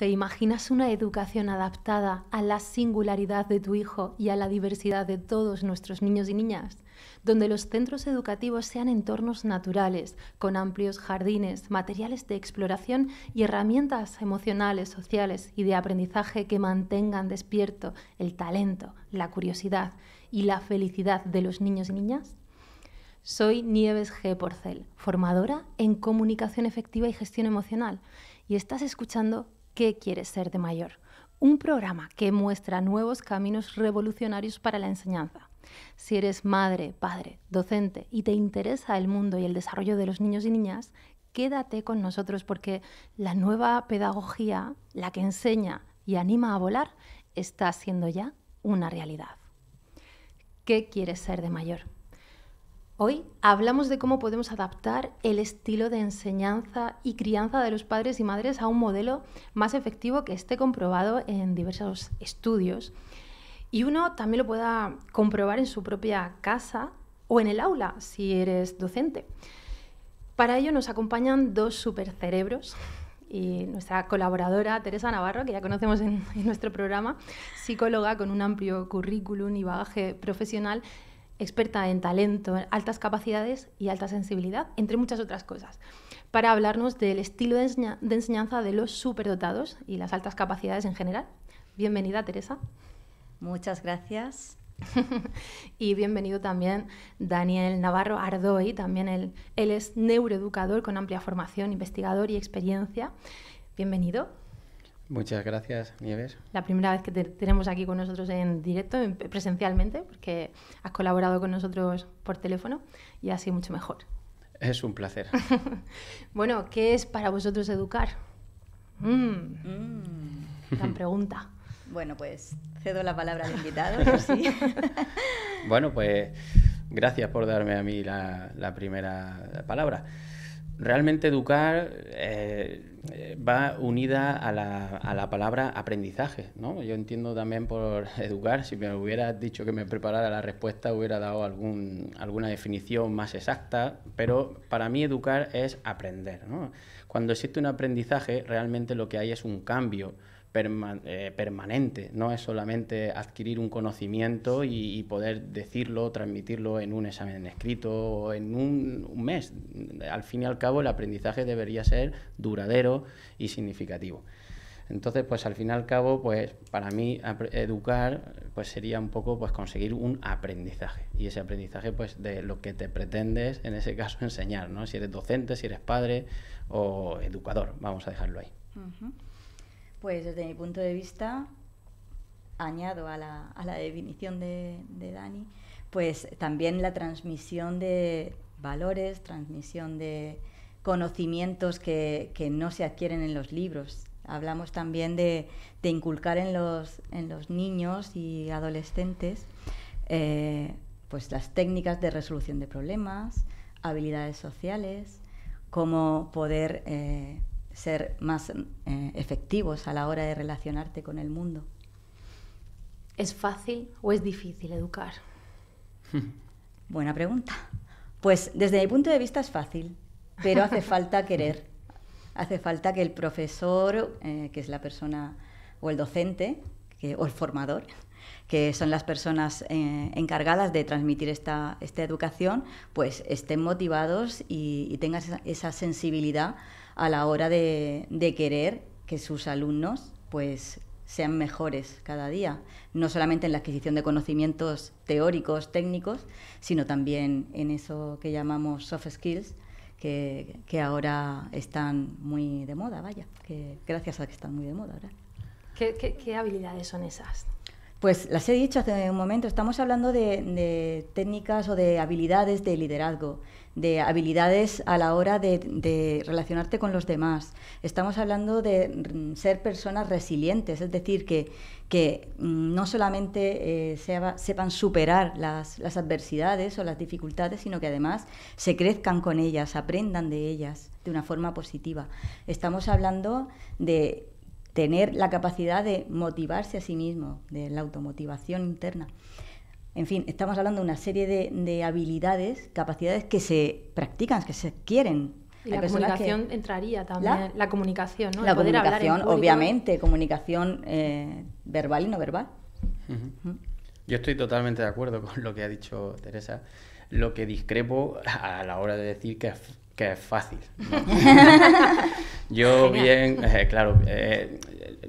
¿Te imaginas una educación adaptada a la singularidad de tu hijo y a la diversidad de todos nuestros niños y niñas? Donde los centros educativos sean entornos naturales, con amplios jardines, materiales de exploración y herramientas emocionales, sociales y de aprendizaje que mantengan despierto el talento, la curiosidad y la felicidad de los niños y niñas? Soy Nieves G. Porcel, formadora en comunicación efectiva y gestión emocional, y estás escuchando ¿Qué quieres ser de mayor? Un programa que muestra nuevos caminos revolucionarios para la enseñanza. Si eres madre, padre, docente y te interesa el mundo y el desarrollo de los niños y niñas, quédate con nosotros porque la nueva pedagogía, la que enseña y anima a volar, está siendo ya una realidad. ¿Qué quieres ser de mayor? Hoy hablamos de cómo podemos adaptar el estilo de enseñanza y crianza de los padres y madres a un modelo más efectivo que esté comprobado en diversos estudios y uno también lo pueda comprobar en su propia casa o en el aula si eres docente. Para ello nos acompañan dos supercerebros y nuestra colaboradora Teresa Navarro, que ya conocemos en, en nuestro programa, psicóloga con un amplio currículum y bagaje profesional experta en talento, altas capacidades y alta sensibilidad, entre muchas otras cosas, para hablarnos del estilo de, enseñanza de los superdotados y las altas capacidades en general. Bienvenida, Teresa. Muchas gracias. y bienvenido también Daniel Navarro Ardoy, también él es neuroeducador con amplia formación, investigador y experiencia. Bienvenido. Muchas gracias, Nieves. La primera vez que te tenemos aquí con nosotros en directo, presencialmente, porque has colaborado con nosotros por teléfono y así mucho mejor. Es un placer. bueno, ¿qué es para vosotros educar? Mm. mm. Gran pregunta. bueno, pues cedo la palabra al invitado. Pues bueno, pues gracias por darme a mí la primera palabra. Realmente educar eh, eh, va unida a la, palabra aprendizaje, ¿no? Yo entiendo también por educar, si me hubieras dicho que me preparara la respuesta hubiera dado algún, alguna definición más exacta, pero para mí educar es aprender, Cuando existe un aprendizaje realmente lo que hay es un cambio, eh, permanente, no es solamente adquirir un conocimiento y, poder decirlo, transmitirlo en un examen escrito o en un, mes. Al fin y al cabo, el aprendizaje debería ser duradero y significativo. Entonces, pues al fin y al cabo, pues para mí educar pues sería un poco pues conseguir un aprendizaje. Y ese aprendizaje pues de lo que te pretendes en ese caso enseñar, Si eres docente, si eres padre o educador, vamos a dejarlo ahí. Pues desde mi punto de vista, añado a la, a la definición de, Dani, pues también la transmisión de valores, transmisión de conocimientos que, no se adquieren en los libros. Hablamos también de, inculcar en los, en los, niños y adolescentes eh, pues, las técnicas de resolución de problemas, habilidades sociales, cómo poder eh, ser más eh, efectivos a la hora de relacionarte con el mundo. ¿Es fácil o es difícil educar? Buena pregunta. Pues desde mi punto de vista es fácil, pero hace falta querer. Hace falta que el profesor, eh, que es la persona, o el docente, o el formador, que son las personas eh, encargadas de transmitir esta, educación, pues estén motivados y, tengan esa sensibilidad a la hora de, querer que sus alumnos pues sean mejores cada día, no solamente en la adquisición de conocimientos teóricos, técnicos, sino también en eso que llamamos soft skills, que, que ahora están muy de moda, vaya, que gracias a que están muy de moda ahora. ¿Qué, qué, habilidades son esas? Pues las he dicho hace un momento, estamos hablando de, de técnicas o de habilidades de liderazgo de habilidades a la hora de, relacionarte con los demás. Estamos hablando de mm, ser personas resilientes, es decir, que, que mm, no solamente eh, sepan superar las, las, adversidades o las dificultades, sino que además se crezcan con ellas, aprendan de ellas de una forma positiva. Estamos hablando de tener la capacidad de motivarse a sí mismo, de la automotivación interna. En fin, estamos hablando de una serie de, habilidades, capacidades que se practican, que se quieren. Y la comunicación entraría también. La, comunicación, ¿no? La poder comunicación, obviamente, comunicación eh, verbal y no verbal. Yo estoy totalmente de acuerdo con lo que ha dicho Teresa. Lo que discrepo a la hora de decir que es, fácil. Yo bien, eh, claro, eh,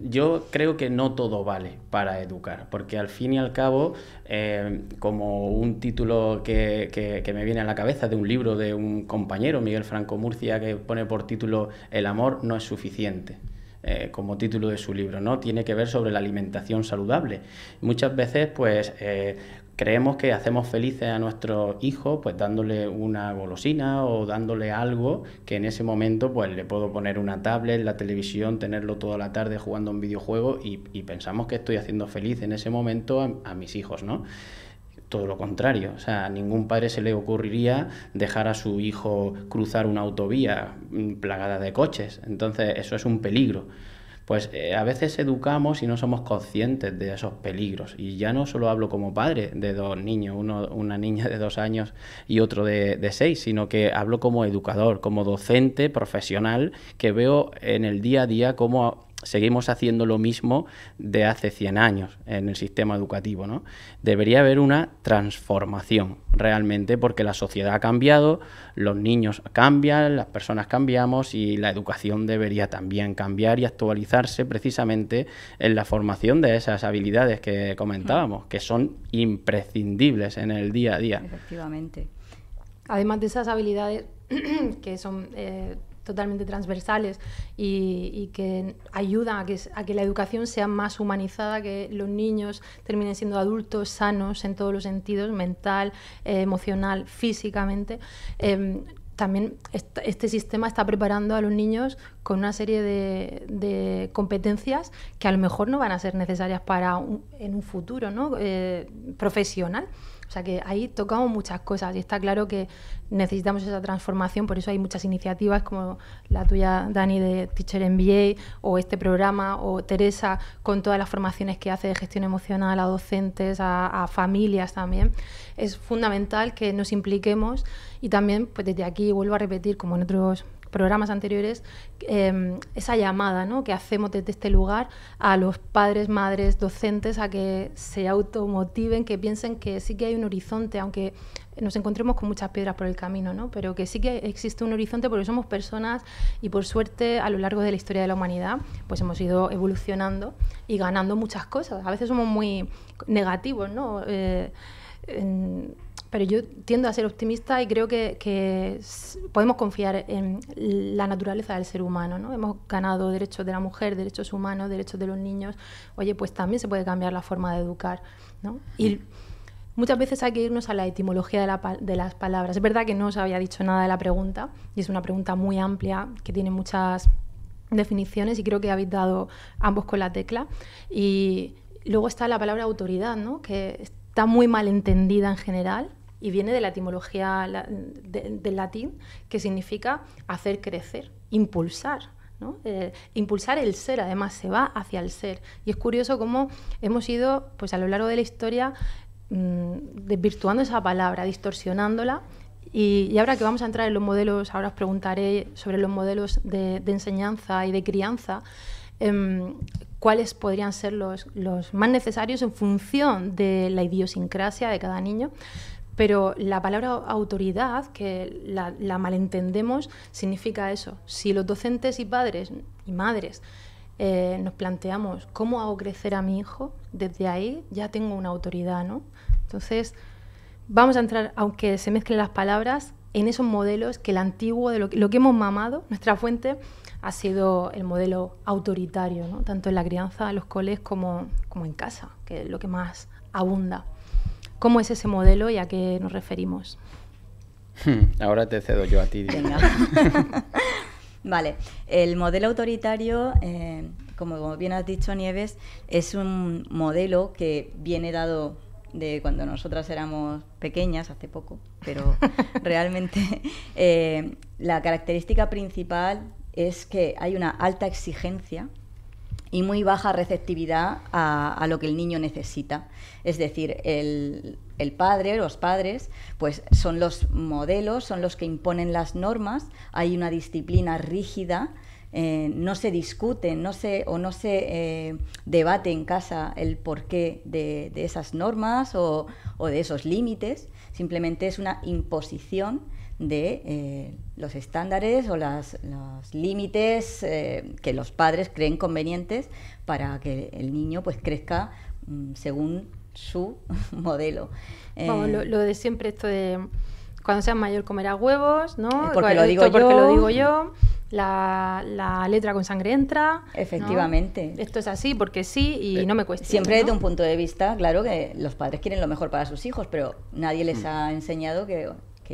yo creo que no todo vale para educar, porque al fin y al cabo, eh, como un título que, me viene a la cabeza de un libro de un compañero, Miguel Franco Murcia, que pone por título El amor no es suficiente. Eh, como título de su libro, ¿no? Tiene que ver sobre la alimentación saludable. Muchas veces, pues, eh, creemos que hacemos felices a nuestro hijo pues dándole una golosina o dándole algo que en ese momento pues le puedo poner una tablet, la televisión, tenerlo toda la tarde jugando un videojuego y, pensamos que estoy haciendo feliz en ese momento a, mis hijos, ¿no? todo lo contrario. O sea, a ningún padre se le ocurriría dejar a su hijo cruzar una autovía mm, plagada de coches. Entonces, eso es un peligro pues eh, a veces educamos y no somos conscientes de esos peligros. Y ya no solo hablo como padre de dos niños, uno, una niña de dos años y otro de, de seis, sino que hablo como educador, como docente profesional que veo en el día a día cómo seguimos haciendo lo mismo de hace 100 años en el sistema educativo. ¿no? Debería haber una transformación realmente porque la sociedad ha cambiado, los niños cambian, las personas cambiamos y la educación debería también cambiar y actualizarse precisamente en la formación de esas habilidades que comentábamos, que son imprescindibles en el día a día. Efectivamente. Además de esas habilidades que son... Eh, totalmente transversales y, que ayudan a que, la educación sea más humanizada, que los niños terminen siendo adultos sanos en todos los sentidos, mental, eh, emocional, físicamente. Eh, también este sistema está preparando a los niños con una serie de, competencias que a lo mejor no van a ser necesarias para en un futuro ¿no? Eh, profesional. O sea que ahí tocamos muchas cosas y está claro que necesitamos esa transformación, por eso hay muchas iniciativas como la tuya, Dani, de Teacher MBA, o este programa, o Teresa, con todas las formaciones que hace de gestión emocional a docentes, a, familias también. Es fundamental que nos impliquemos y también, pues desde aquí vuelvo a repetir, como en otros programas anteriores, em, esa llamada ¿no? que hacemos desde este lugar a los padres, madres, docentes, a que se automotiven, que piensen que sí que hay un horizonte, aunque nos encontremos con muchas piedras por el camino, ¿no? pero que sí que existe un horizonte porque somos personas y por suerte a lo largo de la historia de la humanidad pues hemos ido evolucionando y ganando muchas cosas. A veces somos muy negativos, ¿no? Eh, en, pero yo tiendo a ser optimista y creo que, podemos confiar en la naturaleza del ser humano. ¿no? Hemos ganado derechos de la mujer, derechos humanos, derechos de los niños. Oye, pues también se puede cambiar la forma de educar. ¿no? Y muchas veces hay que irnos a la etimología de, de las palabras. Es verdad que no os había dicho nada de la pregunta y es una pregunta muy amplia que tiene muchas definiciones y creo que habéis dado ambos con la tecla. Y luego está la palabra autoridad, ¿no? que está muy mal entendida en general y viene de la etimología del latín que significa hacer crecer, impulsar. Eh, impulsar el ser, además se va hacia el ser. Y es curioso cómo hemos ido, pues a lo largo de la historia, mm, desvirtuando esa palabra, distorsionándola y, ahora que vamos a entrar en los modelos, ahora os preguntaré sobre los modelos de, enseñanza y de crianza, em, cuáles podrían ser los, los, más necesarios en función de la idiosincrasia de cada niño. Pero la palabra autoridad, que la, malentendemos, significa eso. Si los docentes y padres y madres eh, nos planteamos cómo hago crecer a mi hijo, desde ahí ya tengo una autoridad, ¿no? Entonces, vamos a entrar, aunque se mezclen las palabras, en esos modelos que el antiguo, de lo, que hemos mamado, nuestra fuente ha sido el modelo autoritario, tanto en la crianza, en los coles, como en casa, que es lo que más abunda cómo es ese modelo y a qué nos referimos. Hmm, ahora te cedo yo a ti. Venga. vale, el modelo autoritario, eh, como bien has dicho Nieves, es un modelo que viene dado de cuando nosotras éramos pequeñas, hace poco, pero realmente eh, la característica principal es que hay una alta exigencia y muy baja receptividad a, lo que el niño necesita. Es decir, el, padre, los padres, pues son los modelos, son los que imponen las normas, hay una disciplina rígida, eh, no se discute no se, o no se eh, debate en casa el porqué de, de esas normas o, o de esos límites, simplemente es una imposición de eh, los estándares o los límites eh, que los padres creen convenientes para que el niño pues crezca mm, según su modelo. Eh, lo, de siempre esto de cuando seas mayor comerás huevos, ¿no? Porque, lo digo yo. lo digo yo. La, letra con sangre entra. Efectivamente. Esto es así porque sí y no me cuesta. Siempre desde un punto de vista, claro que los padres quieren lo mejor para sus hijos, pero nadie les mm. ha enseñado que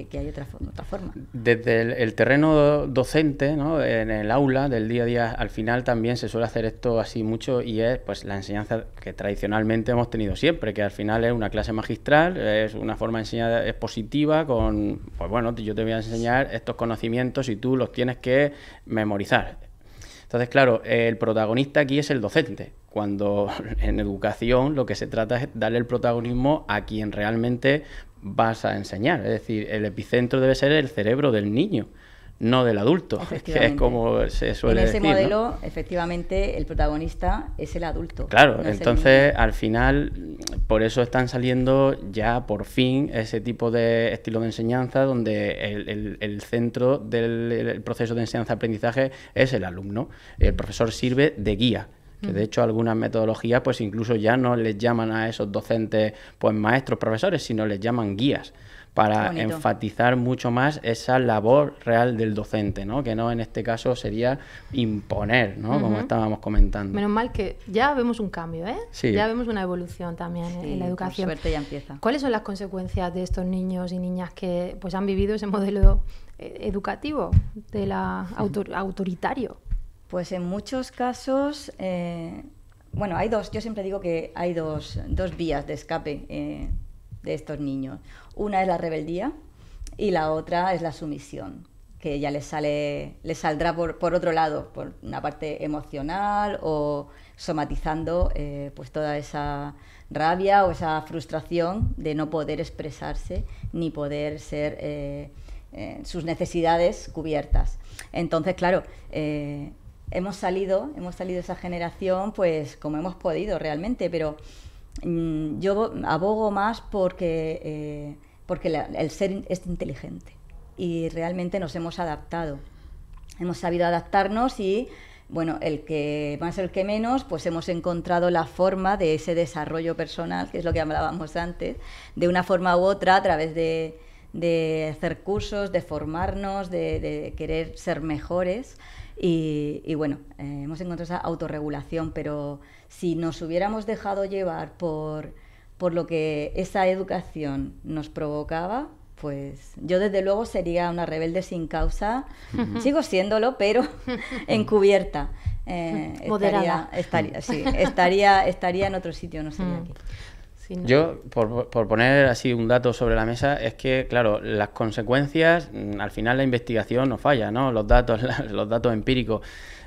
que, hay otra, forma. Desde el, terreno docente, en el aula del día a día, al final también se suele hacer esto así mucho y es pues la enseñanza que tradicionalmente hemos tenido siempre, que al final es una clase magistral, es una forma de enseñar expositiva con, pues bueno, yo te voy a enseñar estos conocimientos y tú los tienes que memorizar. Entonces, claro, el protagonista aquí es el docente, cuando en educación lo que se trata es darle el protagonismo a quien realmente vas a enseñar. Es decir, el epicentro debe ser el cerebro del niño, no del adulto, que es como se suele decir. En ese modelo, efectivamente, el protagonista es el adulto. Claro, entonces al final, por eso están saliendo ya por fin ese tipo de estilo de enseñanza donde el, centro del proceso de enseñanza-aprendizaje es el alumno. El profesor sirve de guía que mm. de hecho algunas metodologías pues incluso ya no les llaman a esos docentes pues maestros, profesores, sino les llaman guías para enfatizar mucho más esa labor real del docente, ¿no? Que no en este caso sería imponer, ¿no? Como estábamos comentando. Menos mal que ya vemos un cambio, ¿eh? Ya vemos una evolución también en la educación. Por suerte ya empieza. ¿Cuáles son las consecuencias de estos niños y niñas que pues han vivido ese modelo eh, educativo de la autoritario? Pues en muchos casos, eh, bueno, hay dos, yo siempre digo que hay dos, vías de escape eh, de estos niños. Una es la rebeldía y la otra es la sumisión, que ya les, sale, les saldrá por, otro lado, por una parte emocional o somatizando eh, pues toda esa rabia o esa frustración de no poder expresarse ni poder ser sus necesidades cubiertas. Entonces, claro, hemos salido, hemos salido esa generación, pues como hemos podido realmente, pero mm, yo abogo más porque, eh, porque el ser es inteligente y realmente nos hemos adaptado. Hemos sabido adaptarnos y, bueno, el que más, el que menos, pues hemos encontrado la forma de ese desarrollo personal, que es lo que hablábamos antes, de una forma u otra a través de, de hacer cursos, de formarnos, de, de querer ser mejores. Y, bueno, eh, hemos encontrado esa autorregulación, pero si nos hubiéramos dejado llevar por, por lo que esa educación nos provocaba, pues yo desde luego sería una rebelde sin causa. Sigo siéndolo, pero encubierta. Eh, Estaría, estaría, en otro sitio, no sería aquí. Yo, por, poner así un dato sobre la mesa, es que, claro, las consecuencias, mm, al final la investigación no falla, ¿no? Los datos, los datos empíricos.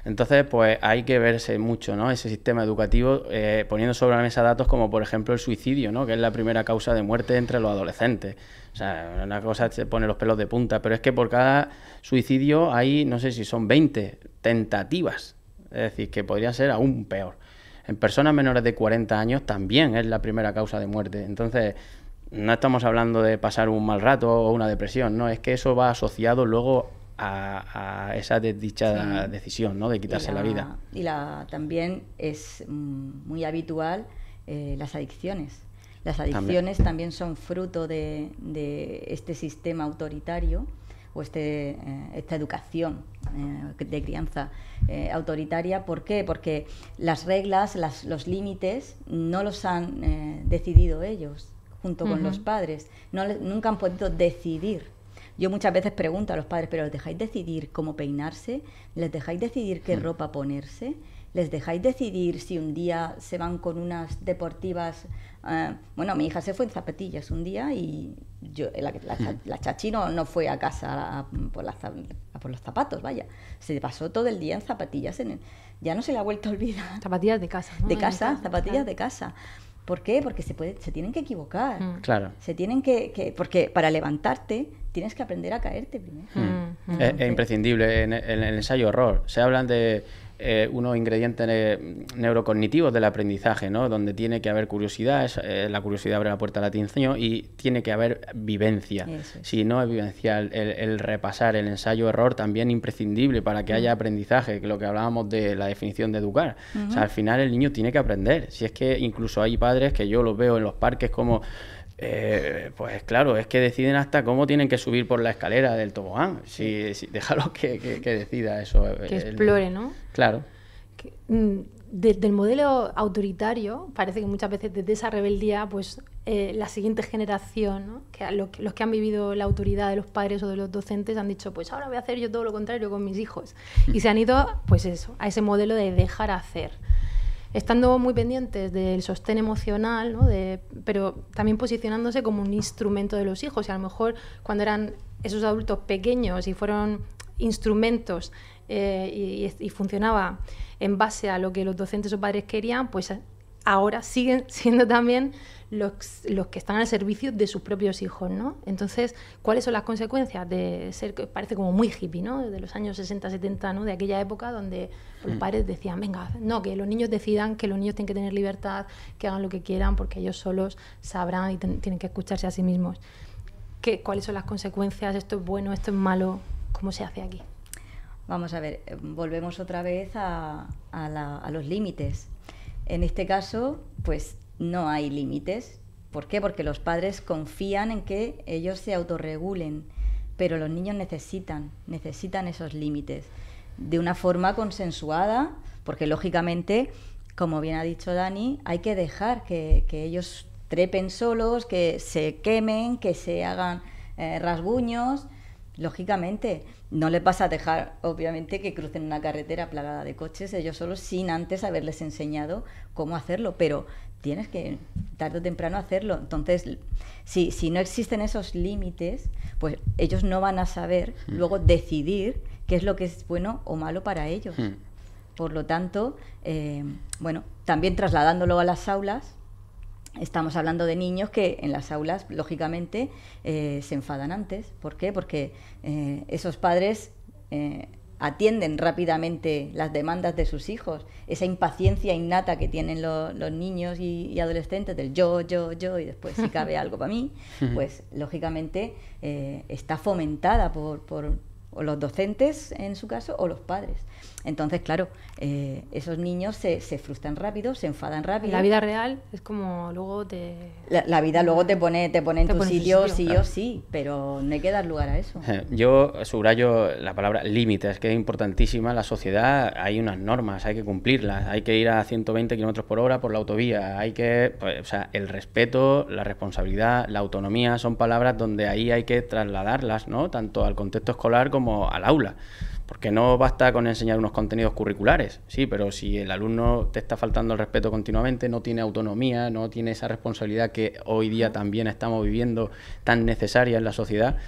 Entonces, pues hay que verse mucho, ¿no? Ese sistema educativo eh, poniendo sobre la mesa datos como, por ejemplo, el suicidio, ¿no? Que es la primera causa de muerte entre los adolescentes. O sea, una cosa se pone los pelos de punta, pero es que por cada suicidio hay, no sé si son 20 tentativas. Es decir, que podría ser aún peor. En personas menores de 40 años también es la primera causa de muerte. Entonces, no estamos hablando de pasar un mal rato o una depresión, no, es que eso va asociado luego a, esa desdichada decisión, ¿no? De quitarse la, vida. Y la, también es muy habitual eh, las adicciones. Las adicciones también, son fruto de, este sistema autoritario o este, eh, esta educación eh, de crianza eh, autoritaria. ¿Por qué? Porque las reglas, los límites, no los han decidido ellos junto con los padres. nunca han podido decidir. Yo muchas veces pregunto a los padres, ¿pero les dejáis decidir cómo peinarse? ¿Les dejáis decidir qué mm. ropa ponerse? ¿Les dejáis decidir si un día se van con unas deportivas Ah, bueno, mi hija se fue en zapatillas un día y yo, eh, la, la, mm. chachi no, fue a casa por, los zapatos, vaya. Se pasó todo el día en zapatillas. En ya no se le ha vuelto a olvidar. Zapatillas de casa. De casa, zapatillas de casa. ¿Por qué? Porque se, puede, se tienen que equivocar. Mm. Claro. Se tienen que, Porque para levantarte tienes que aprender a caerte primero. Mm. Es, imprescindible. en, el ensayo horror se hablan de eh, unos ingredientes neurocognitivos del aprendizaje, ¿no? Donde tiene que haber curiosidad, eh, la curiosidad abre la puerta a la atención y tiene que haber vivencia. Si no es vivencial, el, repasar, el ensayo-error también imprescindible para que haya mm. aprendizaje, que lo que hablábamos de la definición de educar. O sea, al final el niño tiene que aprender. Si es que incluso hay padres que yo los veo en los parques como... Eh, pues claro, es que deciden hasta cómo tienen que subir por la escalera del tobogán. Si, déjalo que, que, decida eso. Eh, que explore, ¿no? Claro. Mm, desde el modelo autoritario, parece que muchas veces desde esa rebeldía, pues eh, la siguiente generación, que los, los que han vivido la autoridad de los padres o de los docentes, han dicho, pues ahora voy a hacer yo todo lo contrario con mis hijos. Mm. Y se han ido, pues eso, a ese modelo de dejar hacer estando muy pendientes del sostén emocional, ¿no? de, pero también posicionándose como un instrumento de los hijos. Y a lo mejor cuando eran esos adultos pequeños y fueron instrumentos eh, y, y, funcionaba en base a lo que los docentes o padres querían, pues eh, ahora siguen siendo también los, que están al servicio de sus propios hijos, ¿no? Entonces, ¿cuáles son las consecuencias de ser, que parece como muy hippie, ¿no? De los años 60, 70, ¿no? De aquella época donde los mm. padres decían, venga, no, que los niños decidan, que los niños tienen que tener libertad, que hagan lo que quieran, porque ellos solos sabrán y tienen que escucharse a sí mismos. ¿Qué, ¿Cuáles son las consecuencias? ¿Esto es bueno? ¿Esto es malo? ¿Cómo se hace aquí? Vamos a ver, eh, volvemos otra vez a, a los límites. En este caso, pues no hay límites. ¿Por qué? Porque los padres confían en que ellos se autorregulen, pero los niños necesitan, necesitan esos límites de una forma consensuada, porque lógicamente, como bien ha dicho Dani, hay que dejar que, que ellos trepen solos, que se quemen, que se hagan eh, rasguños. Lógicamente, no les vas a dejar, obviamente, que crucen una carretera plagada de coches ellos solos sin antes haberles enseñado cómo hacerlo, pero tienes que tarde o temprano hacerlo. Entonces, si, no existen esos límites, pues ellos no van a saber hmm. luego decidir qué es lo que es bueno o malo para ellos. Hmm. Por lo tanto, eh, bueno, también trasladándolo a las aulas, estamos hablando de niños que en las aulas, lógicamente, eh, se enfadan antes. ¿Por qué? Porque eh, esos padres atienden rápidamente las demandas de sus hijos, esa impaciencia innata que tienen los niños y, adolescentes del yo, yo, yo y después si cabe algo para mí, pues lógicamente eh, está fomentada por, los docentes en su caso o los padres. Entonces, claro, eh, esos niños se, se, frustran rápido, se enfadan rápido. La vida real es como luego te... La, vida luego te pone, te pone en tu sitio, sí o sí, pero no hay que dar lugar a eso. Eh, yo subrayo la palabra límites, que es importantísima. La sociedad, hay unas normas, hay que cumplirlas, hay que ir a 120 kilómetros por hora por la autovía, hay que... Pues, o sea, el respeto, la responsabilidad, la autonomía son palabras donde ahí hay que trasladarlas, ¿no? Tanto al contexto escolar como al aula. Porque no basta con enseñar unos contenidos curriculares, sí, pero si el alumno te está faltando el respeto continuamente, no tiene autonomía, no tiene esa responsabilidad que hoy día también estamos viviendo tan necesaria en la sociedad,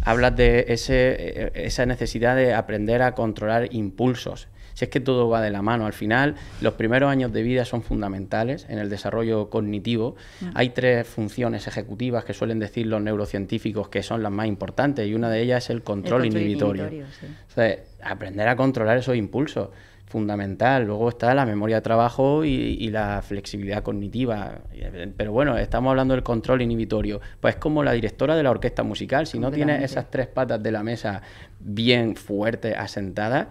hablas de ese, eh, esa necesidad de aprender a controlar impulsos. Si es que todo va de la mano, al final los primeros años de vida son fundamentales en el desarrollo cognitivo. Mm. Hay tres funciones ejecutivas que suelen decir los neurocientíficos que son las más importantes y una de ellas es el control, inhibitorio aprender a controlar esos impulsos, fundamental. Luego está la memoria de trabajo y, la flexibilidad cognitiva. Pero bueno, estamos hablando del control inhibitorio. Pues como la directora de la orquesta musical, si no tiene esas tres patas de la mesa bien fuerte, asentada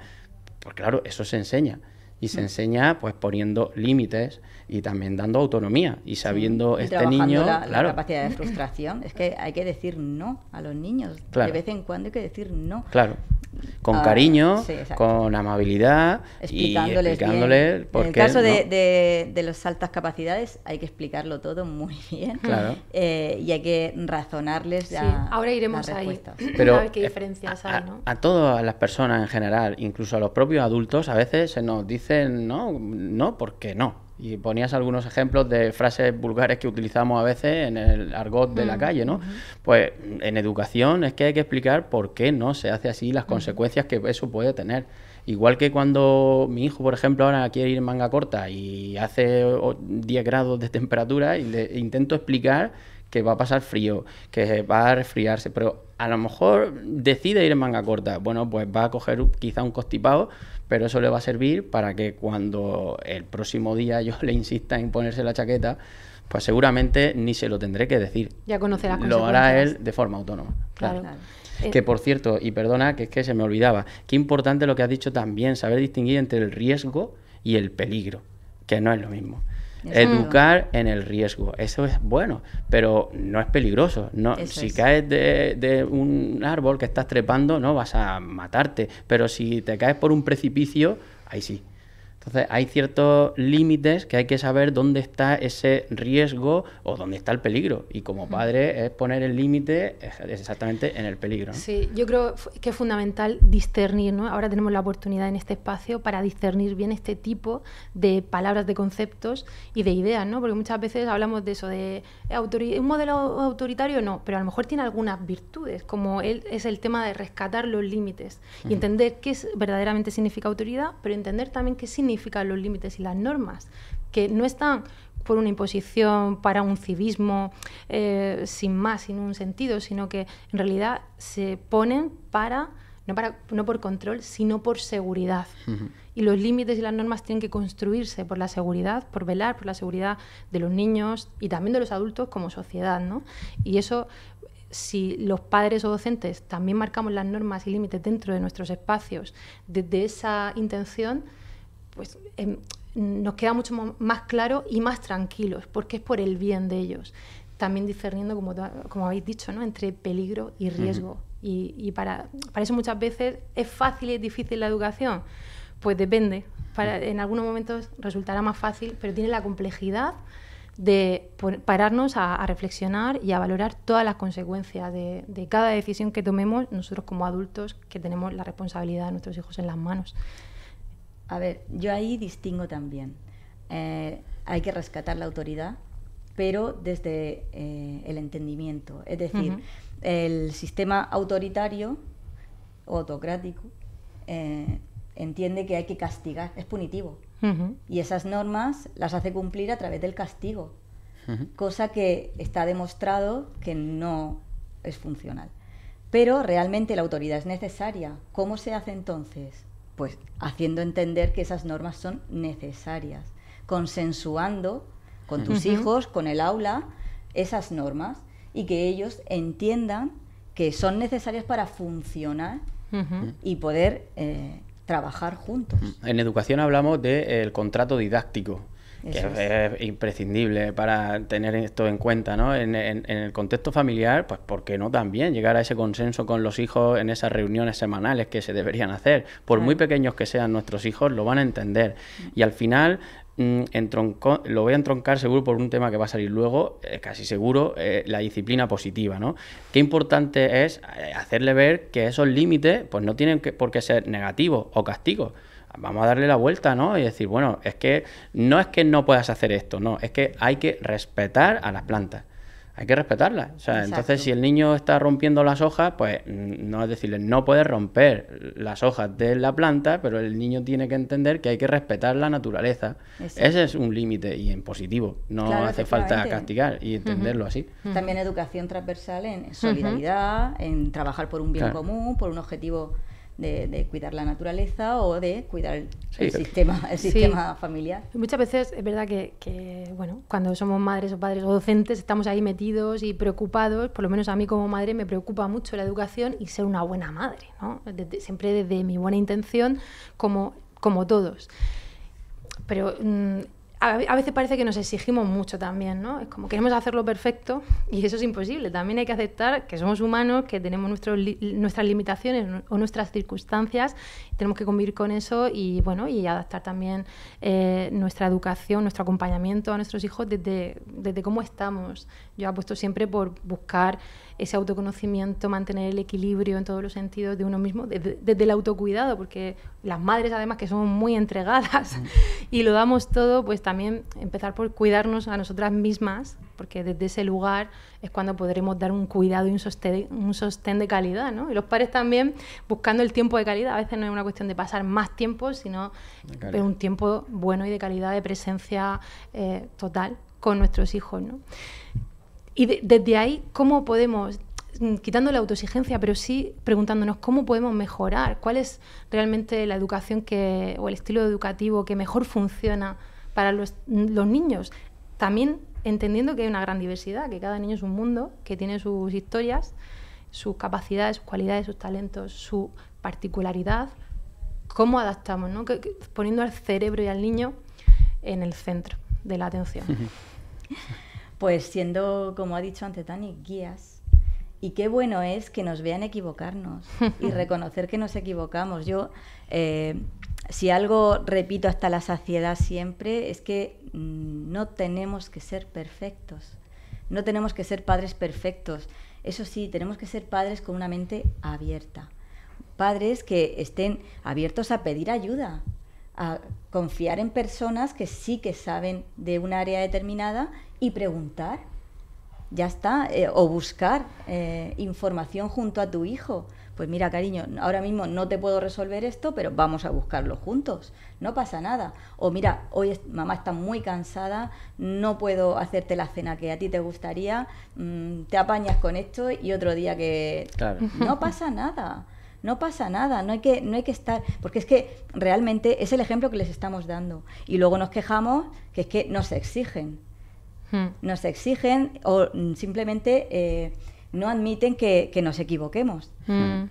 pues claro, eso se enseña. Y se mm. enseña pues poniendo límites y también dando autonomía y sabiendo este niño. La, capacidad de frustración. Es que hay que decir no a los niños. De vez en cuando hay que decir no. Claro con ah, cariño, con amabilidad explicándoles y por En el caso de, las altas capacidades hay que explicarlo todo muy bien eh, y hay que razonarles. Ahora iremos las ahí. Pero a qué eh, a, todas las personas en general, incluso a los propios adultos, a veces se nos dicen no, no, porque no y ponías algunos ejemplos de frases vulgares que utilizamos a veces en el argot de la mm. calle, ¿no? Pues en educación es que hay que explicar por qué no se hace así, las consecuencias que eso puede tener. Igual que cuando mi hijo, por ejemplo, ahora quiere ir en manga corta y hace 10 grados de temperatura y le e intento explicar que va a pasar frío, que va a resfriarse, pero a lo mejor decide ir en manga corta. Bueno, pues va a coger quizá un costipado pero eso le va a servir para que cuando el próximo día yo le insista en ponerse la chaqueta, pues seguramente ni se lo tendré que decir. Ya conocerá Lo hará él de forma autónoma. Claro. claro. Que eh, por cierto, y perdona que es que se me olvidaba, qué importante lo que has dicho también, saber distinguir entre el riesgo y el peligro, que no es lo mismo. Educar en el riesgo, eso es bueno, pero no es peligroso. No, si caes de, de, un árbol que estás trepando, no vas a matarte, pero si te caes por un precipicio, ahí sí. Entonces hay ciertos límites que hay que saber dónde está ese riesgo o dónde está el peligro. Y como padre es poner el límite es exactamente en el peligro. Sí, yo creo que es fundamental discernir, ¿no? Ahora tenemos la oportunidad en este espacio para discernir bien este tipo de palabras, de conceptos y de ideas, ¿no? Porque muchas veces hablamos de eso, de eh, un modelo autoritario no, pero a lo mejor tiene algunas virtudes, como él, es el tema de rescatar los límites y entender qué es, verdaderamente significa autoridad, pero entender también qué significa los límites y las normas, que no están por una imposición, para un civismo, eh, sin más, sin un sentido, sino que en realidad se ponen para no, para, no por control, sino por seguridad. Y los límites y las normas tienen que construirse por la seguridad, por velar por la seguridad de los niños y también de los adultos como sociedad. ¿no? Y eso, si los padres o docentes también marcamos las normas y límites dentro de nuestros espacios desde esa intención, pues em, nos queda mucho más claro y más tranquilos, porque es por el bien de ellos. También discerniendo, como, como habéis dicho, entre peligro y riesgo. Y, para, eso muchas veces es fácil y es difícil la educación. Pues depende. en algunos momentos resultará más fácil, pero tiene la complejidad de pararnos a, reflexionar y a valorar todas las consecuencias de, cada decisión que tomemos nosotros como adultos que tenemos la responsabilidad de nuestros hijos en las manos. A ver, yo ahí distingo también. Eh, hay que rescatar la autoridad, pero desde eh, el entendimiento. Es decir, el sistema autoritario autocrático eh, entiende que hay que castigar, es punitivo. Y esas normas las hace cumplir a través del castigo, cosa que está demostrado que no es funcional. Pero realmente la autoridad es necesaria. ¿Cómo se hace entonces? pues haciendo entender que esas normas son necesarias, consensuando con tus hijos, con el aula, esas normas y que ellos entiendan que son necesarias para funcionar y poder eh, trabajar juntos. En educación hablamos del contrato didáctico que es, imprescindible para tener esto en cuenta, ¿no? En, el contexto familiar, pues ¿por qué no también llegar a ese consenso con los hijos en esas reuniones semanales que se deberían hacer? Por muy pequeños que sean nuestros hijos, lo van a entender. Y al final, mm, lo voy a entroncar seguro por un tema que va a salir luego, eh, casi seguro, eh, la disciplina positiva, ¿no? Qué importante es eh, hacerle ver que esos límites pues no tienen por qué ser negativos o castigos, vamos a darle la vuelta, ¿no? Y decir, bueno, es que no es que no puedas hacer esto, no, es que hay que respetar a las plantas. Hay que respetarlas. entonces si el niño está rompiendo las hojas, pues mm, no es decirle, no puedes romper las hojas de la planta, pero el niño tiene que entender que hay que respetar la naturaleza. Ese es un límite y en positivo. No hace falta castigar y entenderlo así. También educación transversal en solidaridad, en trabajar por un bien común, por un objetivo de, cuidar la naturaleza o de cuidar el, sistema, el sistema familiar. Muchas veces es verdad que, bueno, cuando somos madres o padres o docentes estamos ahí metidos y preocupados, por lo menos a mí como madre me preocupa mucho la educación y ser una buena madre, ¿no? siempre desde mi buena intención como, como todos. Pero... Mm, a veces parece que nos exigimos mucho también, ¿no? Es como queremos hacerlo perfecto y eso es imposible. También hay que aceptar que somos humanos, que tenemos nuestras limitaciones o nuestras circunstancias, tenemos que convivir con eso y, bueno, y adaptar también eh, nuestra educación, nuestro acompañamiento a nuestros hijos desde, desde cómo estamos. Yo apuesto siempre por buscar ese autoconocimiento, mantener el equilibrio en todos los sentidos de uno mismo, desde, el autocuidado, porque las madres además que son muy entregadas y lo damos todo, pues también empezar por cuidarnos a nosotras mismas, porque desde ese lugar es cuando podremos dar un cuidado y un sostén, de calidad, ¿no? Y los padres también buscando el tiempo de calidad, a veces no es una cuestión de pasar más tiempo, sino un tiempo bueno y de calidad, de presencia eh, total con nuestros hijos, ¿no? Y desde ahí, ¿cómo podemos, mm, quitando la autoexigencia, pero sí preguntándonos cómo podemos mejorar? ¿Cuál es realmente la educación que, o el estilo educativo que mejor funciona para mm, los, niños? También entendiendo que hay una gran diversidad, que cada niño es un mundo, que tiene sus historias, sus capacidades, sus cualidades, sus talentos, su particularidad. ¿Cómo adaptamos? poniendo al cerebro y al niño en el centro de la atención. pues siendo, como ha dicho antes Tani, guías. Y qué bueno es que nos vean equivocarnos y reconocer que nos equivocamos. Yo, eh, si algo repito hasta la saciedad siempre, es que mm, no tenemos que ser perfectos. No tenemos que ser padres perfectos. Eso sí, tenemos que ser padres con una mente abierta. Padres que estén abiertos a pedir ayuda, a confiar en personas que sí que saben de un área determinada y preguntar. Ya está, eh, o buscar eh, información junto a tu hijo. Pues mira, cariño, ahora mismo no te puedo resolver esto, pero vamos a buscarlo juntos. No pasa nada. O mira, hoy mamá está muy cansada, no puedo hacerte la cena que a ti te gustaría, mm, te apañas con esto y otro día que... Claro. No pasa nada. No pasa nada, no hay, que, no hay que estar, porque es que realmente es el ejemplo que les estamos dando. Y luego nos quejamos que es que nos exigen. Hmm. Nos exigen o simplemente eh, no admiten que, nos equivoquemos. Hmm.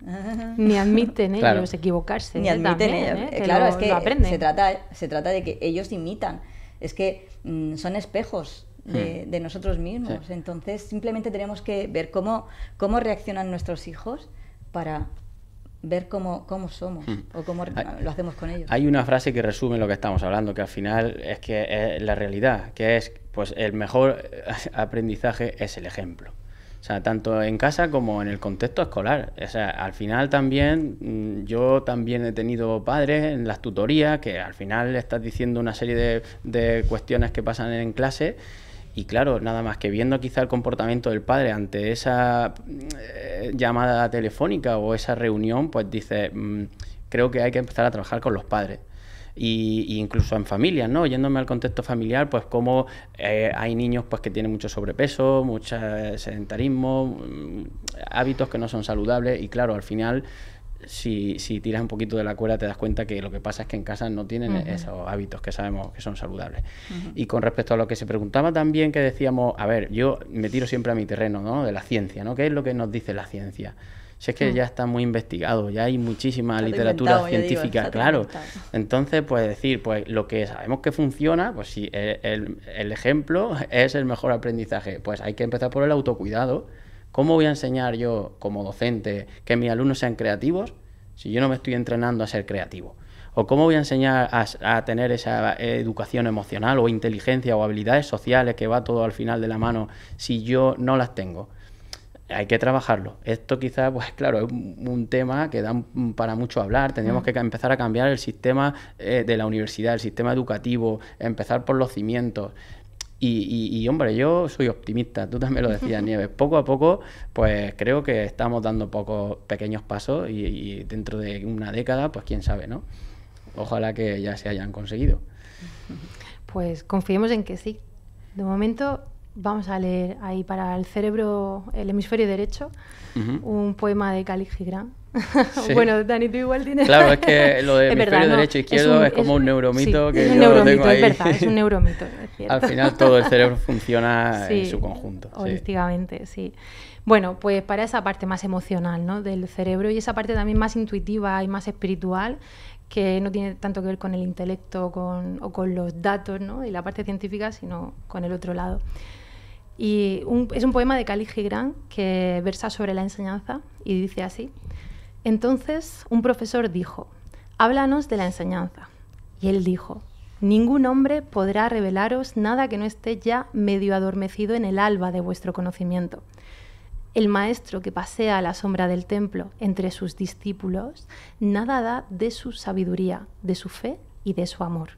Ni admiten ellos ¿eh? equivocarse. Ni ¿eh? admiten Claro, es que se trata, se trata de que ellos imitan. Es que mm, son espejos de, hmm. nosotros mismos. Entonces, simplemente tenemos que ver cómo, cómo reaccionan nuestros hijos para ver cómo, somos hmm. o cómo lo hacemos con ellos. Hay una frase que resume lo que estamos hablando, que al final es que es la realidad, que es pues el mejor aprendizaje es el ejemplo. O sea, tanto en casa como en el contexto escolar. O sea, al final también mm, yo también he tenido padres en las tutorías que al final estás diciendo una serie de, de cuestiones que pasan en clase y claro, nada más que viendo quizá el comportamiento del padre ante esa eh, llamada telefónica o esa reunión, pues dice, mm, creo que hay que empezar a trabajar con los padres. Y, incluso en familias, ¿no? Yéndome al contexto familiar, pues como eh, hay niños pues, que tienen mucho sobrepeso, mucho sedentarismo, mm, hábitos que no son saludables y claro, al final si, si, tiras un poquito de la cuerda te das cuenta que lo que pasa es que en casa no tienen esos hábitos que sabemos que son saludables. Y con respecto a lo que se preguntaba también, que decíamos, a ver, yo me tiro siempre a mi terreno, ¿no? De la ciencia, ¿no? ¿Qué es lo que nos dice la ciencia? Si es que ya está muy investigado, ya hay muchísima literatura científica, claro. Entonces, pues decir, pues lo que sabemos que funciona, pues si el, ejemplo es el mejor aprendizaje, pues hay que empezar por el autocuidado ¿Cómo voy a enseñar yo como docente que mis alumnos sean creativos si yo no me estoy entrenando a ser creativo? ¿O cómo voy a enseñar a, tener esa educación emocional o inteligencia o habilidades sociales que va todo al final de la mano si yo no las tengo? Hay que trabajarlo. Esto quizás, pues claro, es un, tema que da para mucho hablar. Tenemos mm. que empezar a cambiar el sistema eh, de la universidad, el sistema educativo, empezar por los cimientos. Y, hombre, yo soy optimista, tú también lo decías, Nieves. Poco a poco, pues creo que estamos dando pocos pequeños pasos y, dentro de una década, pues quién sabe, ¿no? Ojalá que ya se hayan conseguido. Pues confiemos en que sí. De momento vamos a leer ahí para el cerebro, el hemisferio derecho, un poema de calixigram Gigrán. bueno, Dani, tú igual tienes. Claro, es que lo de hemisferio derecho e izquierdo es, como un neuromito que es un neuromito, Es verdad, es un neuromito. Al final todo el cerebro funciona en su conjunto. Holísticamente, sí. Bueno, pues para esa parte más emocional ¿no? del cerebro y esa parte también más intuitiva y más espiritual, que no tiene tanto que ver con el intelecto o con los datos ¿no? y la parte científica, sino con el otro lado. Y es un poema de Khalid Gibran que versa sobre la enseñanza y dice así. Entonces un profesor dijo, háblanos de la enseñanza. Y él dijo, ningún hombre podrá revelaros nada que no esté ya medio adormecido en el alba de vuestro conocimiento. El maestro que pasea a la sombra del templo entre sus discípulos, nada da de su sabiduría, de su fe y de su amor.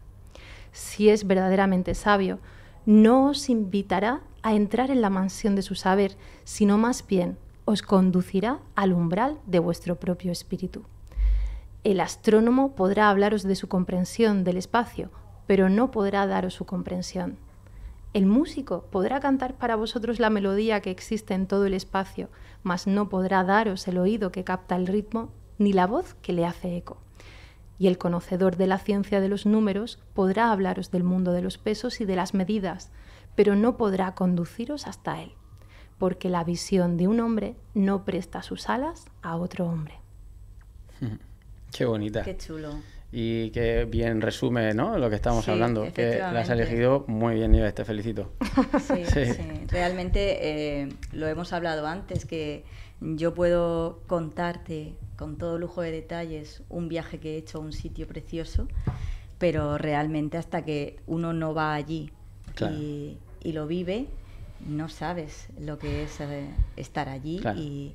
Si es verdaderamente sabio, no os invitará a entrar en la mansión de su saber, sino más bien os conducirá al umbral de vuestro propio espíritu. El astrónomo podrá hablaros de su comprensión del espacio, pero no podrá daros su comprensión. El músico podrá cantar para vosotros la melodía que existe en todo el espacio, mas no podrá daros el oído que capta el ritmo ni la voz que le hace eco. Y el conocedor de la ciencia de los números podrá hablaros del mundo de los pesos y de las medidas, pero no podrá conduciros hasta él porque la visión de un hombre no presta sus alas a otro hombre. Hmm. Qué bonita. Qué chulo. Y qué bien resume ¿no? lo que estamos hablando, que la has elegido muy bien, Ives, te felicito. Sí, sí. realmente eh, lo hemos hablado antes, que yo puedo contarte con todo lujo de detalles un viaje que he hecho a un sitio precioso, pero realmente hasta que uno no va allí y lo vive, no sabes lo que es eh, estar allí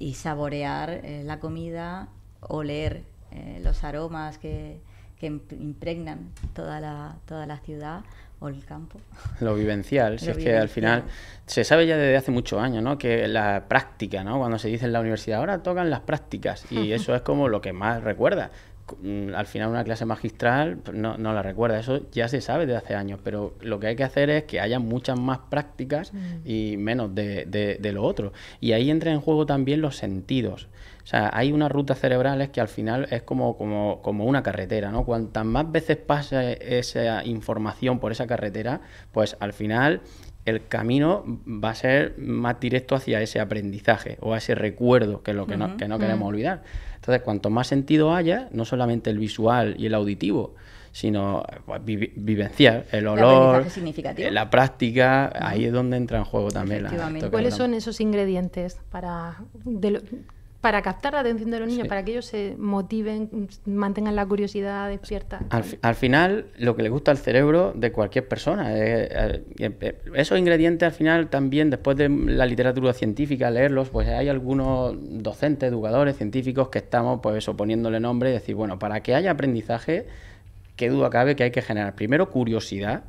y, saborear eh, la comida, oler leer eh, los aromas que, impregnan toda la, ciudad o el campo. Lo vivencial, si es que al final se sabe ya desde hace muchos años, ¿no? Que la práctica, ¿no? Cuando se dice en la universidad, ahora tocan las prácticas y eso es como lo que más recuerda. Mm, al final una clase magistral pues, no, no, la recuerda, eso ya se sabe de hace años, pero lo que hay que hacer es que haya muchas más prácticas mm. y menos de, de, lo otro. Y ahí entran en juego también los sentidos. O sea, hay unas rutas cerebrales que al final es como, como, como una carretera, ¿no? Cuantas más veces pasa esa información por esa carretera, pues al final el camino va a ser más directo hacia ese aprendizaje o a ese recuerdo, que es lo que, no, que no queremos mm. olvidar. Entonces, cuanto más sentido haya, no solamente el visual y el auditivo, sino pues, vivenciar el olor, eh, la práctica, ahí es donde entra en juego también. La, ¿Cuáles son esos ingredientes para de para captar la atención de los niños, para que ellos se motiven, mantengan la curiosidad despierta. Al, final, lo que le gusta al cerebro de cualquier persona. Eh, eh, eh, esos ingredientes, al final, también después de la literatura científica, leerlos, pues hay algunos docentes, educadores, científicos que estamos, pues poniéndole nombre y decir, bueno, para que haya aprendizaje, qué duda cabe que hay que generar primero curiosidad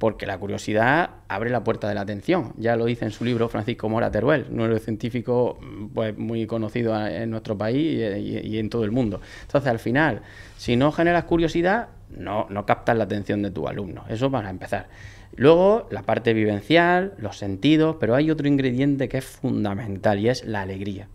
porque la curiosidad abre la puerta de la atención. Ya lo dice en su libro Francisco Mora Teruel, neurocientífico mm, pues, muy conocido en nuestro país eh, y, en todo el mundo. Entonces, al final, si no generas curiosidad, no, no captas la atención de tu alumno. Eso para empezar. Luego, la parte vivencial, los sentidos, pero hay otro ingrediente que es fundamental y es la alegría.